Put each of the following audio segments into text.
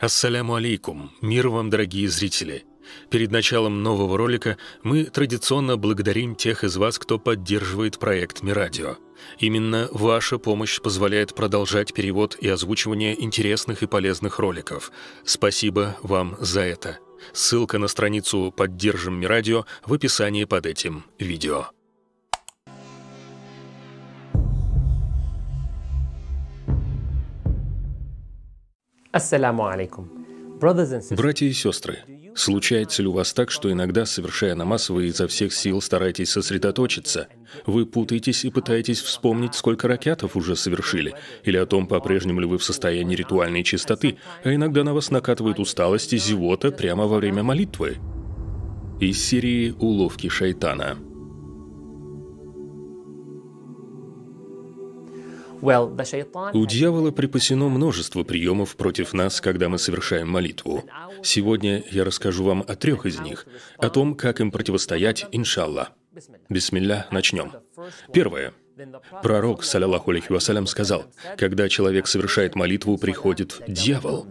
Ассаляму алейкум, мир вам, дорогие зрители! Перед началом нового ролика мы традиционно благодарим тех из вас, кто поддерживает проект Мирадио. Именно ваша помощь позволяет продолжать перевод и озвучивание интересных и полезных роликов. Спасибо вам за это. Ссылка на страницу «Поддержим Мирадио» в описании под этим видео. Братья и сестры, случается ли у вас так, что иногда, совершая намаз, вы изо всех сил стараетесь сосредоточиться? Вы путаетесь и пытаетесь вспомнить, сколько ракетов уже совершили, или о том, по-прежнему ли вы в состоянии ритуальной чистоты, а иногда на вас накатывает усталость и зевота прямо во время молитвы? Из серии «Уловки шайтана» У дьявола припасено множество приемов против нас, когда мы совершаем молитву. Сегодня я расскажу вам о трех из них, о том, как им противостоять, иншалла. Бисмилля, начнем. Первое. Пророк, саллиллаху алейхи вассалям, сказал, «Когда человек совершает молитву, приходит дьявол».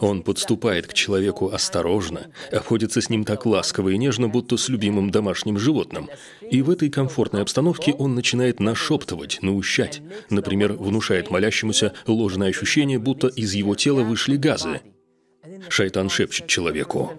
Он подступает к человеку осторожно, обходится с ним так ласково и нежно, будто с любимым домашним животным. И в этой комфортной обстановке он начинает нашептывать, наущать. Например, внушает молящемуся ложное ощущение, будто из его тела вышли газы. Шайтан шепчет человеку.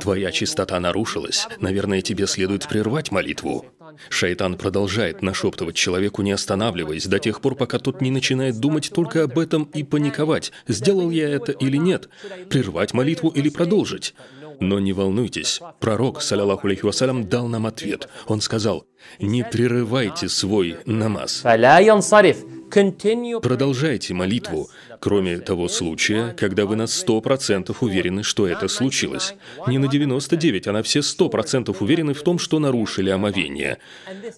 Твоя чистота нарушилась. Наверное, тебе следует прервать молитву. Шайтан продолжает нашептывать человеку, не останавливаясь, до тех пор, пока тот не начинает думать только об этом и паниковать, сделал я это или нет, прервать молитву или продолжить. Но не волнуйтесь, пророк, салялаху алейхи вассалям, дал нам ответ. Он сказал, не прерывайте свой намаз. Продолжайте молитву, кроме того случая, когда вы на 100% уверены, что это случилось. Не на 99, а на все 100% уверены в том, что нарушили омовение.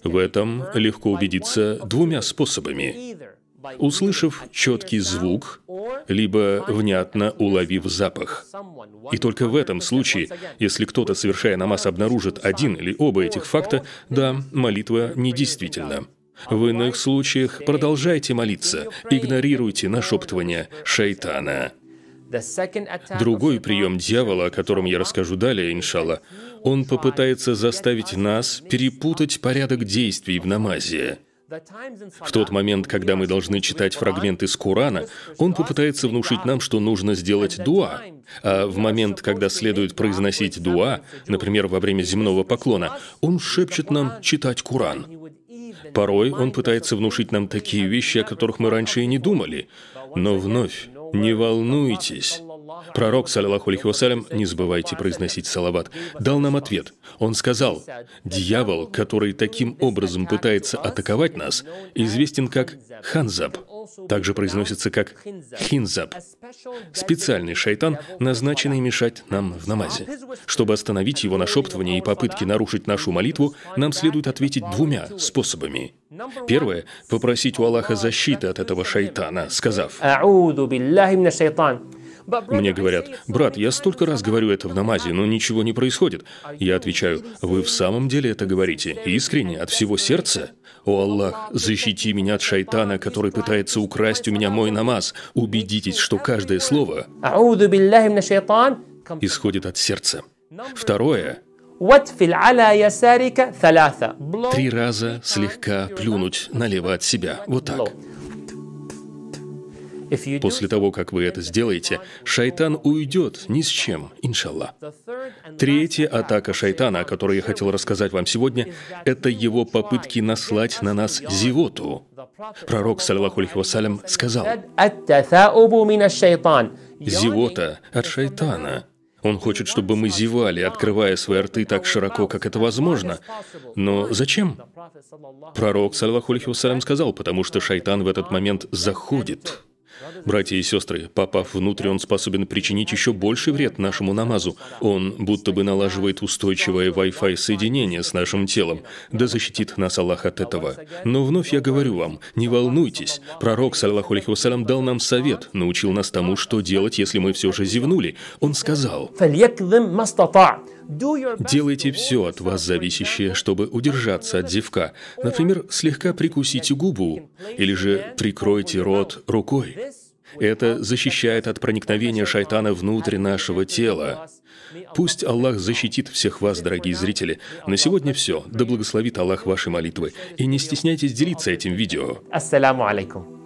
В этом легко убедиться двумя способами. Услышав четкий звук, либо внятно уловив запах. И только в этом случае, если кто-то, совершая намаз, обнаружит один или оба этих факта, да, молитва недействительна. В иных случаях продолжайте молиться, игнорируйте нашептывание шайтана. Другой прием дьявола, о котором я расскажу далее, иншалла, он попытается заставить нас перепутать порядок действий в намазе. В тот момент, когда мы должны читать фрагмент из Корана, он попытается внушить нам, что нужно сделать дуа. А в момент, когда следует произносить дуа, например, во время земного поклона, он шепчет нам читать Куран. Порой он пытается внушить нам такие вещи, о которых мы раньше и не думали. Но вновь, не волнуйтесь. Пророк, саллаху алейхи вассалям, не забывайте произносить салават, дал нам ответ. Он сказал, «Дьявол, который таким образом пытается атаковать нас, известен как Ханзаб» также произносится как хинзаб, специальный шайтан, назначенный мешать нам в намазе. Чтобы остановить его нашептывание и попытки нарушить нашу молитву, нам следует ответить двумя способами. Первое – попросить у Аллаха защиты от этого шайтана, сказав мне говорят, брат, я столько раз говорю это в намазе, но ничего не происходит. Я отвечаю, вы в самом деле это говорите, искренне, от всего сердца? «О Аллах, защити меня от шайтана, который пытается украсть у меня мой намаз. Убедитесь, что каждое слово исходит от сердца». Второе Три раза слегка плюнуть налево от себя. Вот так. После того, как вы это сделаете, шайтан уйдет ни с чем, иншалла. Третья атака шайтана, о которой я хотел рассказать вам сегодня, это его попытки наслать на нас зевоту. Пророк, саллаху вассалям, сказал, «Зевота от шайтана». Он хочет, чтобы мы зевали, открывая свои рты так широко, как это возможно. Но зачем? Пророк, саллаху алейхи сказал, потому что шайтан в этот момент заходит Братья и сестры, попав внутрь, он способен причинить еще больший вред нашему намазу. Он будто бы налаживает устойчивое Wi-Fi соединение с нашим телом. Да защитит нас Аллах от этого. Но вновь я говорю вам, не волнуйтесь. Пророк, саллаху алейхи вассалям, дал нам совет, научил нас тому, что делать, если мы все же зевнули. Он сказал... Делайте все от вас зависящее, чтобы удержаться от зевка. Например, слегка прикусите губу или же прикройте рот рукой. Это защищает от проникновения шайтана внутрь нашего тела. Пусть Аллах защитит всех вас, дорогие зрители. На сегодня все. Да благословит Аллах ваши молитвы. И не стесняйтесь делиться этим видео. Ассаламу алейкум.